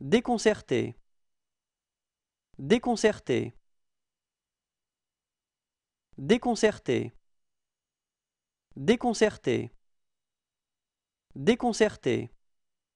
Déconcerté. Déconcerté. Déconcerté. Déconcerté. Déconcerté.